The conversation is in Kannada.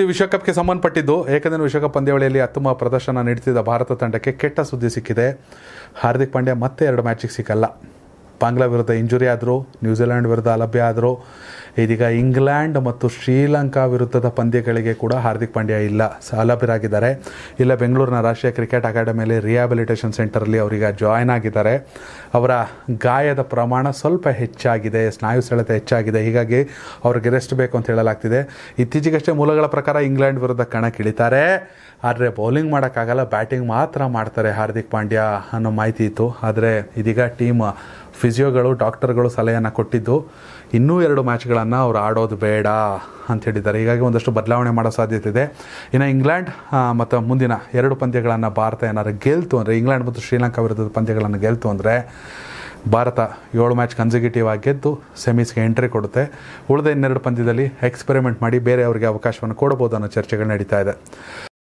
ಇದು ವಿಶ್ವಕಪ್ಗೆ ಸಂಬಂಧಪಟ್ಟಿದ್ದು ಏಕದಿನ ವಿಶ್ವಕಪ್ ಪಂದ್ಯಾವಳಿಯಲ್ಲಿ ಅತ್ತುಮ ಪ್ರದರ್ಶನ ನೀಡುತ್ತಿದ್ದ ಭಾರತ ತಂಡಕ್ಕೆ ಕೆಟ್ಟ ಸುದ್ದಿ ಸಿಕ್ಕಿದೆ ಹಾರ್ದಿಕ್ ಪಾಂಡ್ಯ ಮತ್ತೆ ಎರಡು ಮ್ಯಾಚಿಗೆ ಸಿಕ್ಕಲ್ಲ ಬಾಂಗ್ಲಾ ವಿರುದ್ಧ ಇಂಜುರಿ ಆದರು ನ್ಯೂಜಿಲೆಂಡ್ ವಿರುದ್ಧ ಅಲಭ್ಯ ಆದರು ಇದೀಗ ಇಂಗ್ಲೆಂಡ್ ಮತ್ತು ಶ್ರೀಲಂಕಾ ವಿರುದ್ಧದ ಪಂದ್ಯಗಳಿಗೆ ಕೂಡ ಹಾರ್ದಿಕ್ ಪಾಂಡ್ಯ ಇಲ್ಲ ಸೌಲಭ್ಯರಾಗಿದ್ದಾರೆ ಇಲ್ಲ ಬೆಂಗಳೂರಿನ ರಾಷ್ಟ್ರೀಯ ಕ್ರಿಕೆಟ್ ಅಕಾಡೆಮಿಯಲ್ಲಿ ರಿಹ್ಯಾಬಿಲಿಟೇಷನ್ ಸೆಂಟರಲ್ಲಿ ಅವರೀಗ ಜಾಯ್ನ್ ಆಗಿದ್ದಾರೆ ಅವರ ಗಾಯದ ಪ್ರಮಾಣ ಸ್ವಲ್ಪ ಹೆಚ್ಚಾಗಿದೆ ಸ್ನಾಯು ಸೆಳೆತ ಹೆಚ್ಚಾಗಿದೆ ಹೀಗಾಗಿ ಅವ್ರಿಗೆ ರೆಸ್ಟ್ ಬೇಕು ಅಂತ ಹೇಳಲಾಗ್ತಿದೆ ಇತ್ತೀಚೆಗಷ್ಟೇ ಮೂಲಗಳ ಪ್ರಕಾರ ಇಂಗ್ಲೆಂಡ್ ವಿರುದ್ಧ ಕಣಕ್ಕಿಳಿತಾರೆ ಆದರೆ ಬೌಲಿಂಗ್ ಮಾಡೋಕ್ಕಾಗಲ್ಲ ಬ್ಯಾಟಿಂಗ್ ಮಾತ್ರ ಮಾಡ್ತಾರೆ ಹಾರ್ದಿಕ್ ಪಾಂಡ್ಯ ಅನ್ನೋ ಮಾಹಿತಿ ಇತ್ತು ಆದರೆ ಇದೀಗ ಟೀಮ್ ಫಿಸಿಯೋಗಳು ಡಾಕ್ಟರ್ಗಳು ಸಲಹೆಯನ್ನು ಕೊಟ್ಟಿದ್ದು ಇನ್ನೂ ಎರಡು ಮ್ಯಾಚ್ಗಳನ್ನು ಅವ್ರು ಆಡೋದು ಬೇಡ ಅಂತ ಹೇಳಿದ್ದಾರೆ ಹೀಗಾಗಿ ಒಂದಷ್ಟು ಬದಲಾವಣೆ ಮಾಡೋ ಸಾಧ್ಯತೆ ಇದೆ ಇನ್ನು ಇಂಗ್ಲೆಂಡ್ ಮತ್ತು ಮುಂದಿನ ಎರಡು ಪಂದ್ಯಗಳನ್ನು ಭಾರತ ಏನಾದ್ರು ಗೆಲ್ತು ಅಂದರೆ ಇಂಗ್ಲೆಂಡ್ ಮತ್ತು ಶ್ರೀಲಂಕಾ ವಿರುದ್ಧದ ಪಂದ್ಯಗಳನ್ನು ಗೆಲ್ತು ಅಂದರೆ ಭಾರತ ಏಳು ಮ್ಯಾಚ್ ಕನ್ಸಿಕ್ಯೂಟಿವ್ ಆಗಿ ಗೆದ್ದು ಸೆಮೀಸ್ಗೆ ಎಂಟ್ರಿ ಕೊಡುತ್ತೆ ಉಳಿದ ಇನ್ನೆರಡು ಪಂದ್ಯದಲ್ಲಿ ಎಕ್ಸ್ಪೆರಿಮೆಂಟ್ ಮಾಡಿ ಬೇರೆಯವರಿಗೆ ಅವಕಾಶವನ್ನು ಕೊಡಬಹುದು ಅನ್ನೋ ಚರ್ಚೆಗಳು ನಡೀತಾ ಇದೆ